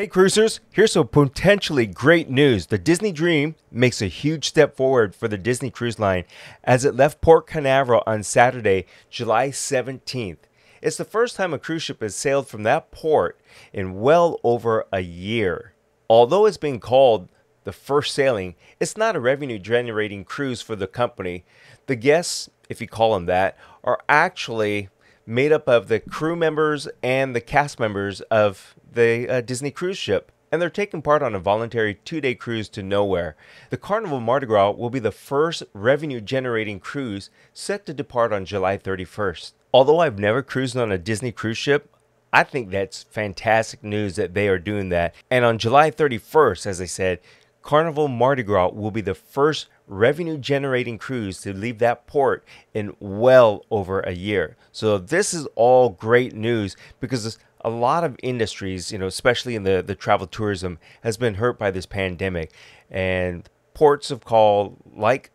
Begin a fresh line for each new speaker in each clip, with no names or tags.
Hey cruisers, here's some potentially great news. The Disney Dream makes a huge step forward for the Disney Cruise Line as it left Port Canaveral on Saturday, July 17th. It's the first time a cruise ship has sailed from that port in well over a year. Although it's been called the first sailing, it's not a revenue generating cruise for the company. The guests, if you call them that, are actually made up of the crew members and the cast members of the uh, Disney cruise ship. And they're taking part on a voluntary two day cruise to nowhere. The Carnival Mardi Gras will be the first revenue generating cruise set to depart on July 31st. Although I've never cruised on a Disney cruise ship, I think that's fantastic news that they are doing that. And on July 31st, as I said, Carnival Mardi Gras will be the first revenue generating cruise to leave that port in well over a year. So this is all great news because a lot of industries, you know, especially in the, the travel tourism, has been hurt by this pandemic. And ports of call, like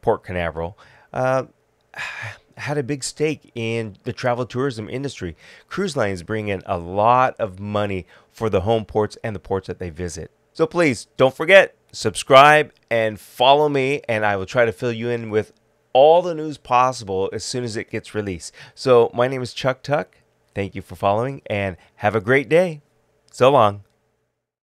Port Canaveral, uh, had a big stake in the travel tourism industry. Cruise lines bring in a lot of money for the home ports and the ports that they visit. So please don't forget, subscribe and follow me, and I will try to fill you in with all the news possible as soon as it gets released. So my name is Chuck Tuck. Thank you for following and have a great day. So long.